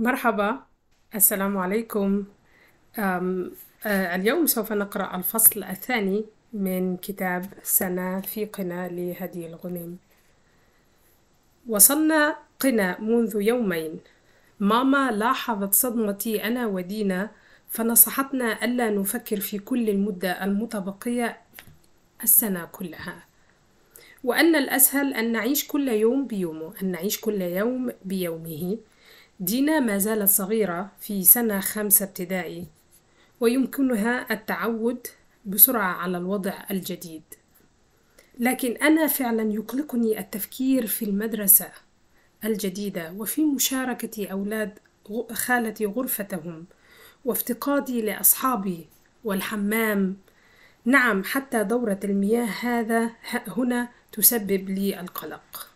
مرحبا السلام عليكم أه، اليوم سوف نقرأ الفصل الثاني من كتاب سنة في قنا لهدي الغنم وصلنا قنا منذ يومين ماما لاحظت صدمتي أنا ودينا فنصحتنا ألا نفكر في كل المدة المتبقية السنة كلها وأن الأسهل أن نعيش كل يوم بيومه أن نعيش كل يوم بيومه دينا ما زالت صغيرة في سنة خمسة ابتدائي ويمكنها التعود بسرعة على الوضع الجديد لكن أنا فعلا يقلقني التفكير في المدرسة الجديدة وفي مشاركة أولاد خالتي غرفتهم وافتقادي لأصحابي والحمام نعم حتى دورة المياه هذا هنا تسبب لي القلق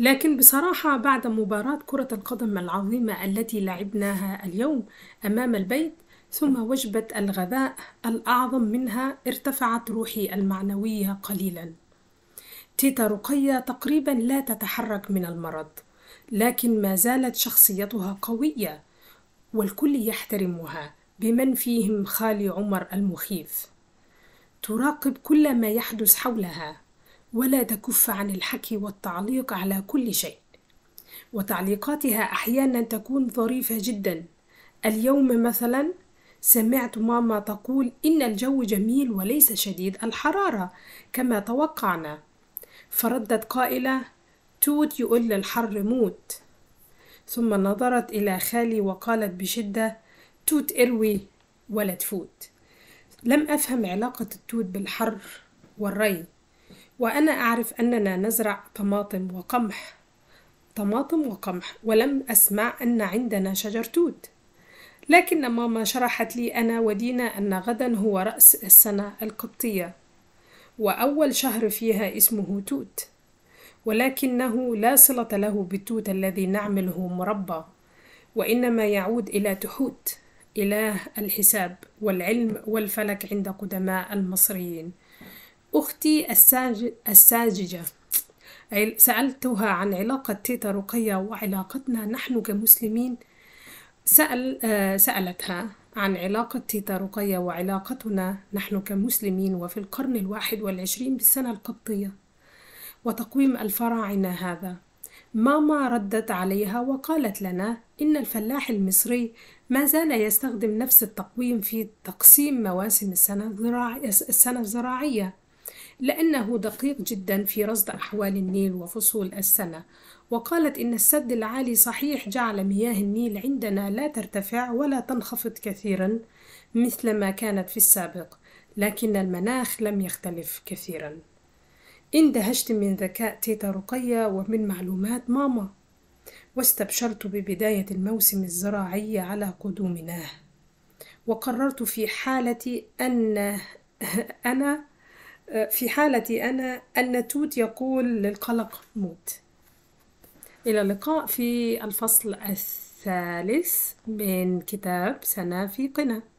لكن بصراحة بعد مباراة كرة القدم العظيمة التي لعبناها اليوم أمام البيت ثم وجبة الغذاء الأعظم منها ارتفعت روحي المعنوية قليلا تيتا رقية تقريبا لا تتحرك من المرض لكن ما زالت شخصيتها قوية والكل يحترمها بمن فيهم خالي عمر المخيف تراقب كل ما يحدث حولها ولا تكف عن الحكي والتعليق على كل شيء وتعليقاتها احيانا تكون ظريفه جدا اليوم مثلا سمعت ماما تقول ان الجو جميل وليس شديد الحراره كما توقعنا فردت قائله توت يقول الحر موت ثم نظرت الى خالي وقالت بشده توت اروي ولا تفوت لم افهم علاقه التوت بالحر والري وأنا أعرف أننا نزرع طماطم وقمح طماطم وقمح ولم أسمع أن عندنا شجر توت لكن ماما شرحت لي أنا ودينا أن غدا هو رأس السنة القبطية وأول شهر فيها اسمه توت ولكنه لا صلة له بالتوت الذي نعمله مربى وإنما يعود إلى تحوت إله الحساب والعلم والفلك عند قدماء المصريين أختي الساج... الساججة سألتها عن علاقة تيتا رقية وعلاقتنا نحن كمسلمين سأل آه، سألتها عن علاقة تيتا رقية وعلاقتنا نحن كمسلمين وفي القرن الواحد والعشرين بالسنة القبطية وتقويم الفراعنة هذا ماما ردت عليها وقالت لنا إن الفلاح المصري ما زال يستخدم نفس التقويم في تقسيم مواسم السنة الزراعية, لأنه دقيق جدا في رصد أحوال النيل وفصول السنة وقالت إن السد العالي صحيح جعل مياه النيل عندنا لا ترتفع ولا تنخفض كثيرا مثل ما كانت في السابق لكن المناخ لم يختلف كثيرا اندهشت من ذكاء تيتا رقية ومن معلومات ماما واستبشرت ببداية الموسم الزراعي على قدومنا وقررت في حالتي أن أنا في حالتي أنا أن توت يقول للقلق موت إلى اللقاء في الفصل الثالث من كتاب سنة في قنا